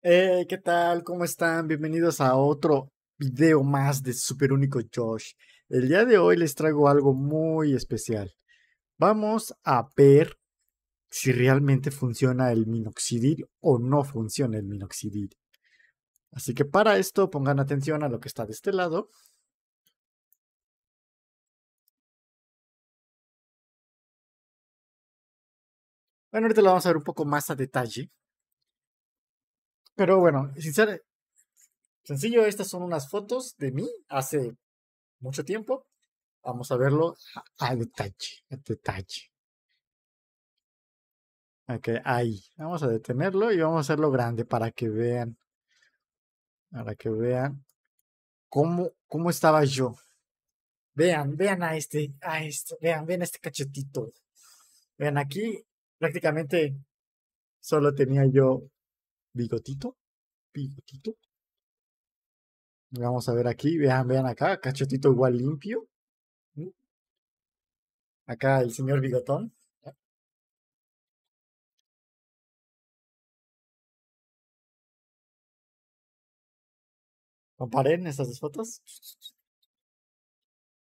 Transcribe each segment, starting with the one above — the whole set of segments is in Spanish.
Hey, eh, ¿qué tal? ¿Cómo están? Bienvenidos a otro video más de Super Único Josh. El día de hoy les traigo algo muy especial. Vamos a ver si realmente funciona el minoxidil o no funciona el minoxidil. Así que para esto pongan atención a lo que está de este lado. Bueno, ahorita lo vamos a ver un poco más a detalle, pero bueno, ser sencillo, estas son unas fotos de mí hace mucho tiempo. Vamos a verlo a, detalle, a detalle. Ok, ahí. Vamos a detenerlo y vamos a hacerlo grande para que vean. Para que vean cómo, cómo estaba yo. Vean, vean a este, a este, vean, vean este cachetito. Vean aquí, prácticamente solo tenía yo bigotito, bigotito. Vamos a ver aquí, vean, vean acá, cachetito igual limpio. Acá el señor bigotón. Comparen estas dos fotos.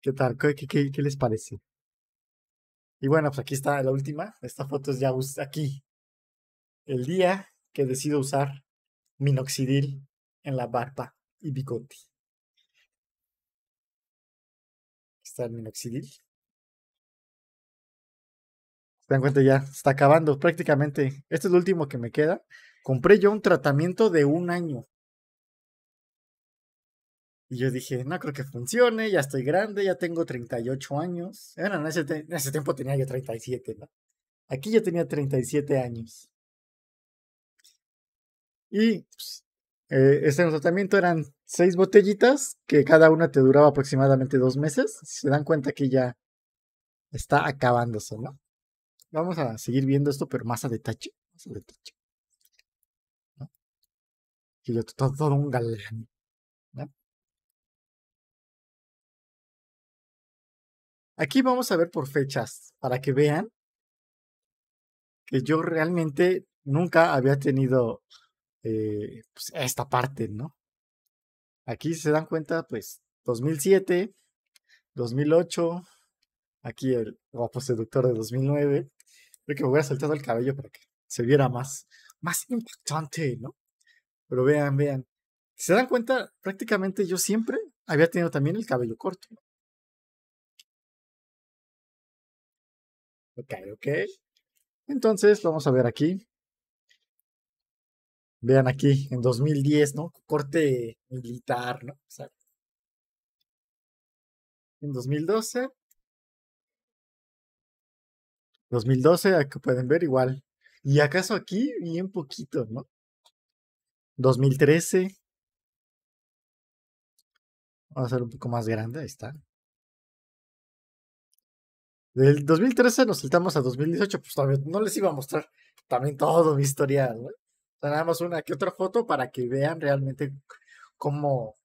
¿Qué tal? ¿Qué, les parece? Y bueno, pues aquí está la última. Esta foto es ya aquí. El día que decido usar minoxidil en la barba y bigote. Está el minoxidil. Se dan cuenta ya, está acabando prácticamente. Este es el último que me queda. Compré yo un tratamiento de un año. Y yo dije, no creo que funcione, ya estoy grande, ya tengo 38 años. Bueno, en ese, tiempo tenía yo 37, Aquí ya tenía 37 años. Y pues, eh, este tratamiento eran seis botellitas que cada una te duraba aproximadamente dos meses. Se dan cuenta que ya está acabándose, ¿no? Vamos a seguir viendo esto, pero más a detalle. Más a todo, un galán. Aquí vamos a ver por fechas para que vean que yo realmente nunca había tenido eh, pues, esta parte, ¿no? Aquí se dan cuenta, pues, 2007, 2008, aquí el guapo seductor de 2009. Creo que me a saltar el cabello para que se viera más, más impactante, ¿no? Pero vean, vean. se dan cuenta, prácticamente yo siempre había tenido también el cabello corto. Ok, ok. Entonces, vamos a ver aquí. Vean aquí, en 2010, ¿no? Corte militar, ¿no? en 2012. 2012, aquí pueden ver igual. Y acaso aquí, bien poquito, ¿no? 2013. Vamos a hacer un poco más grande, ahí está. Del 2013 nos saltamos a 2018, pues también no les iba a mostrar también todo mi historial, ¿no? nada más una que otra foto para que vean realmente cómo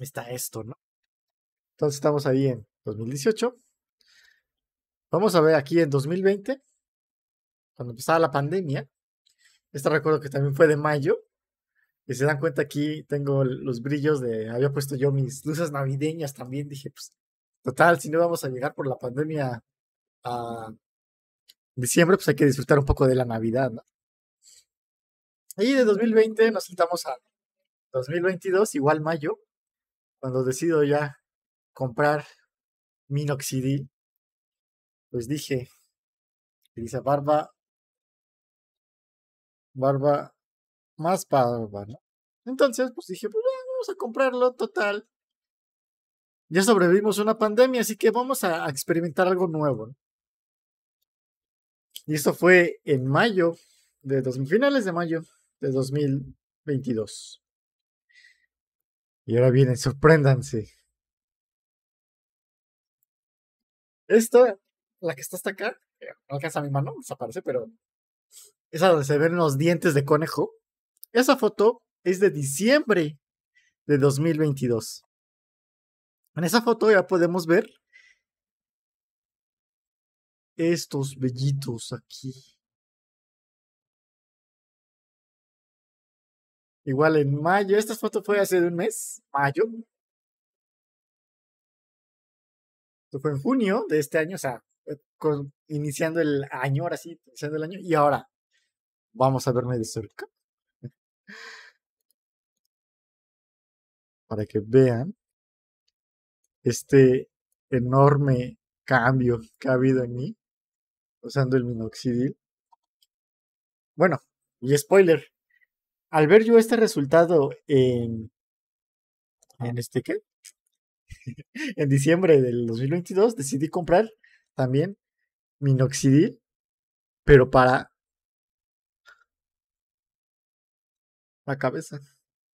está esto, ¿no? Entonces estamos ahí en 2018. Vamos a ver aquí en 2020, cuando empezaba la pandemia. Este recuerdo que también fue de mayo. Y se dan cuenta aquí tengo los brillos de, había puesto yo mis luces navideñas también. Dije, pues, total, si no vamos a llegar por la pandemia a diciembre, pues hay que disfrutar un poco de la Navidad, ¿no? Ahí de 2020 nos saltamos a 2022, igual mayo, cuando decido ya comprar minoxidil, pues dije, dice barba, barba, más barba, ¿no? Entonces, pues dije, pues vamos a comprarlo, total. Ya sobrevivimos una pandemia, así que vamos a, experimentar algo nuevo. ¿no? Y esto fue en mayo, de dos, finales de mayo de 2022. Y ahora vienen, sorpréndanse. Esta, la que está hasta acá, eh, no alcanza mi mano, desaparece, pero esa donde se ven los dientes de conejo. Esa foto es de diciembre de 2022. En esa foto ya podemos ver estos vellitos aquí. Igual en mayo, esta foto fue hace un mes, mayo. Esto fue en junio de este año, o sea, eh, iniciando el año, ahora sí, iniciando el año. Y ahora, vamos a verme de cerca. Para que vean este enorme cambio que ha habido en mí usando el minoxidil. Bueno, y spoiler, al ver yo este resultado en, en este qué? en diciembre del 2022 decidí comprar también minoxidil, pero para la cabeza,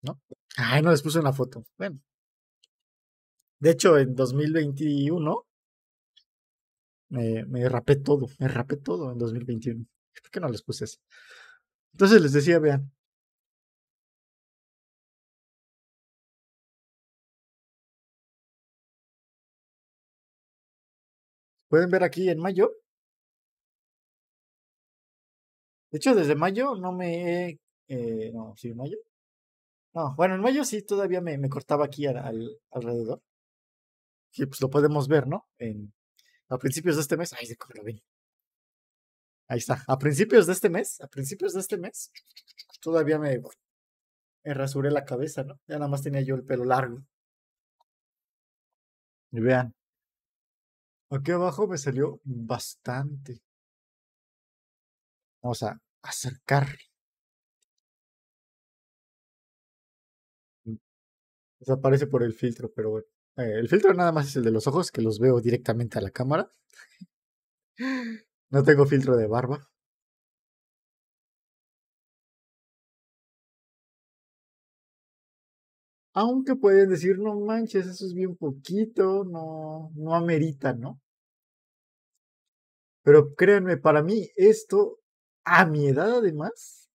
¿no? Ay, no les puse una foto. Bueno. De hecho, en 2021 me rapé todo, me rapé todo en 2021. ¿Por qué no les puse eso? Entonces les decía, vean, Pueden ver aquí en mayo. De hecho, desde mayo no me he... Eh, no, sí, en mayo. No, bueno, en mayo sí todavía me, cortaba aquí alrededor. y pues lo podemos ver, ¿no? En, a principios de este mes. Ay, se cómo lo Ahí está. A principios de este mes, a principios de este mes, todavía me, me rasuré la cabeza, ¿no? Ya nada más tenía yo el pelo largo. Y vean, Aquí abajo me salió bastante. Vamos a acercar. Desaparece por el filtro, pero bueno. Eh, el filtro nada más es el de los ojos, que los veo directamente a la cámara. No tengo filtro de barba. Aunque pueden decir, no manches, eso es bien poquito, no, no amerita, ¿no? Pero créanme, para mí esto, a mi edad además,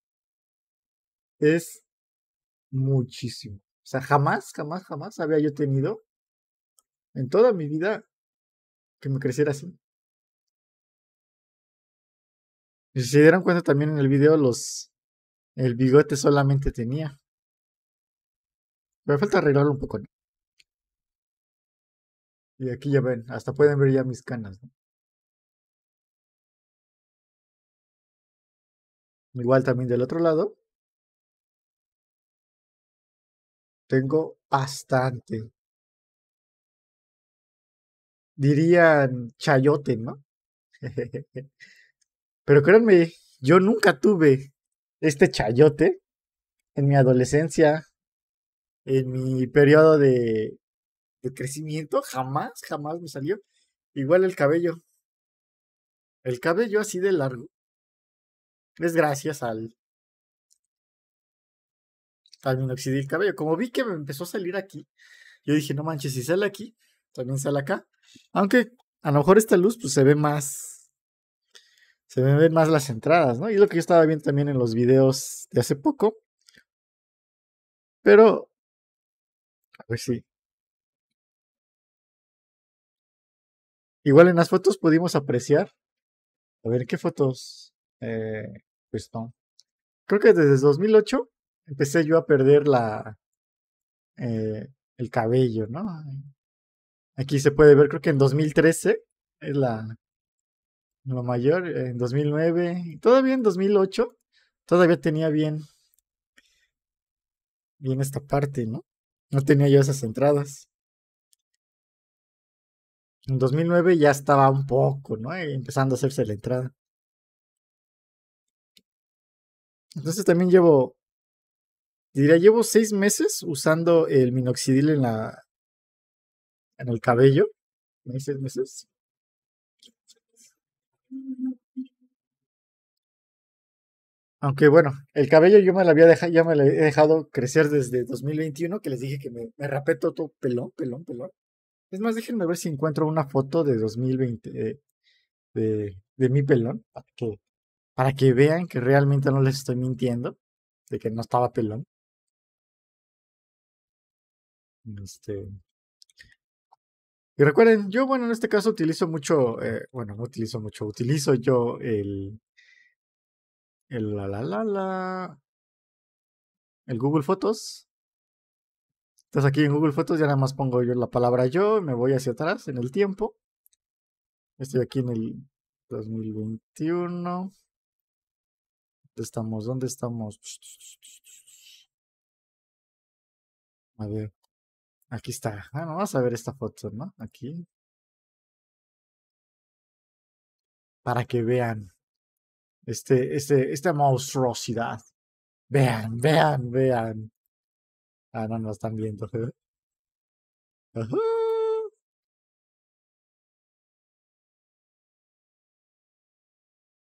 es muchísimo. O sea, jamás, jamás, jamás había yo tenido en toda mi vida que me creciera así. si se dieron cuenta también en el video, los el bigote solamente tenía. Me falta arreglarlo un poco. Y aquí ya ven, hasta pueden ver ya mis canas. Igual también del otro lado. Tengo bastante. Dirían chayote, ¿no? Pero créanme, yo nunca tuve este chayote en mi adolescencia, en mi periodo de, crecimiento, jamás, jamás me salió. Igual el cabello. El cabello así de largo. Es gracias al. Al minoxidil cabello. Como vi que me empezó a salir aquí, yo dije, no manches, si sale aquí, también sale acá. Aunque a lo mejor esta luz pues se ve más. Se ven más las entradas, ¿no? Y lo que yo estaba viendo también en los videos de hace poco. Pero pues sí. Igual en las fotos pudimos apreciar. A ver, ¿qué fotos? Eh, pues no. Creo que desde 2008 empecé yo a perder la eh, el cabello, ¿no? Aquí se puede ver, creo que en 2013 es la, la mayor, en 2009, y todavía en 2008, todavía tenía bien, bien esta parte, ¿no? No tenía yo esas entradas. En 2009 ya estaba un poco, ¿no? Eh, empezando a hacerse la entrada. Entonces también llevo, diría, llevo seis meses usando el minoxidil en la, en el cabello. ¿Seis meses? Aunque bueno, el cabello yo me lo había dejado, ya me lo he dejado crecer desde 2021, que les dije que me, me rapé todo pelón, pelón, pelón. Es más, déjenme ver si encuentro una foto de 2020 de, de, mi pelón, para que, vean que realmente no les estoy mintiendo, de que no estaba pelón. Este, y recuerden, yo, bueno, en este caso utilizo mucho, eh, bueno, no utilizo mucho, utilizo yo el, el la la la la, el Google Fotos. Entonces aquí en Google Fotos ya nada más pongo yo la palabra yo, me voy hacia atrás en el tiempo. Estoy aquí en el 2021. ¿Dónde estamos? ¿Dónde estamos? A ver. Aquí está. Ah, no, vamos a ver esta foto, ¿no? Aquí. Para que vean este, este, esta monstruosidad. Vean, vean, vean. Ah, no, no están viendo.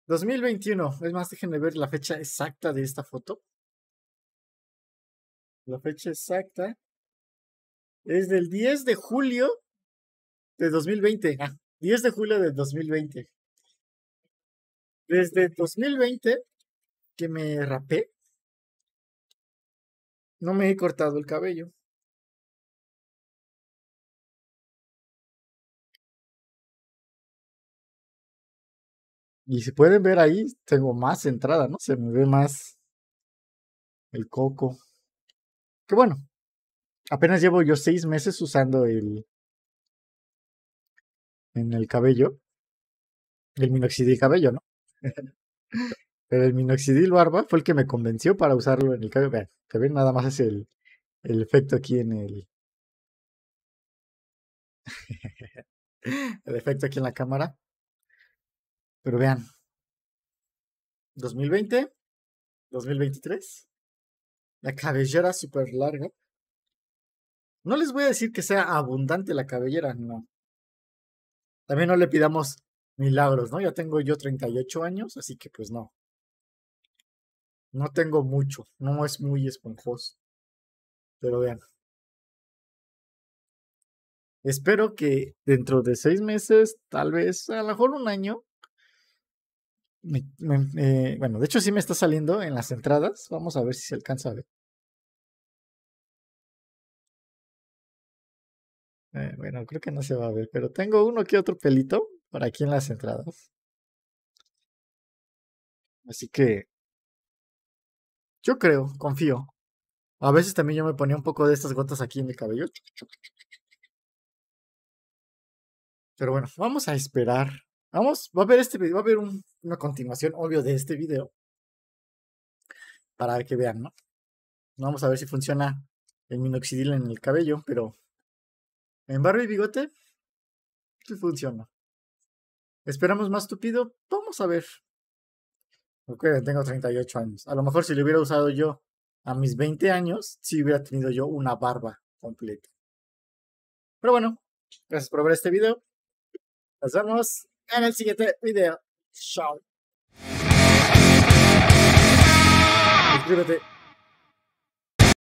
¿2021? Es más, déjenme ver la fecha exacta de esta foto. La fecha exacta es del 10 de julio de 2020. Ah, 10 de julio de 2020. Desde 2020 que me rapé, no me he cortado el cabello. Y si pueden ver ahí, tengo más entrada, ¿no? Se me ve más el coco. Que bueno, apenas llevo yo seis meses usando el... en el cabello. El minoxidil cabello, ¿no? Pero el minoxidil barba fue el que me convenció para usarlo en el cabello. Vean, que ven nada más es el, el efecto aquí en el. el efecto aquí en la cámara. Pero vean. 2020, 2023. La cabellera súper larga. No les voy a decir que sea abundante la cabellera, no. También no le pidamos milagros, ¿no? Ya tengo yo 38 años, así que pues no. No tengo mucho, no es muy esponjoso. Pero vean. Espero que dentro de seis meses, tal vez, a lo mejor un año. Eh, bueno, de hecho sí me está saliendo en las entradas. Vamos a ver si se alcanza a ver. Eh, bueno, creo que no se va a ver, pero tengo uno aquí otro pelito por aquí en las entradas. Así que yo creo, confío. A veces también yo me ponía un poco de estas gotas aquí en el cabello. Pero bueno, vamos a esperar. Vamos, va a haber este video, va a haber una continuación, obvio, de este video. Para que vean, ¿no? Vamos a ver si funciona el minoxidil en el cabello, pero en barro y bigote sí funciona. ¿Esperamos más tupido? Vamos a ver. Ok, tengo 38 años. A lo mejor si lo hubiera usado yo a mis 20 años, sí hubiera tenido yo una barba completa. Pero bueno, gracias por ver este video. Nos vemos en el siguiente video. Chao. Suscríbete.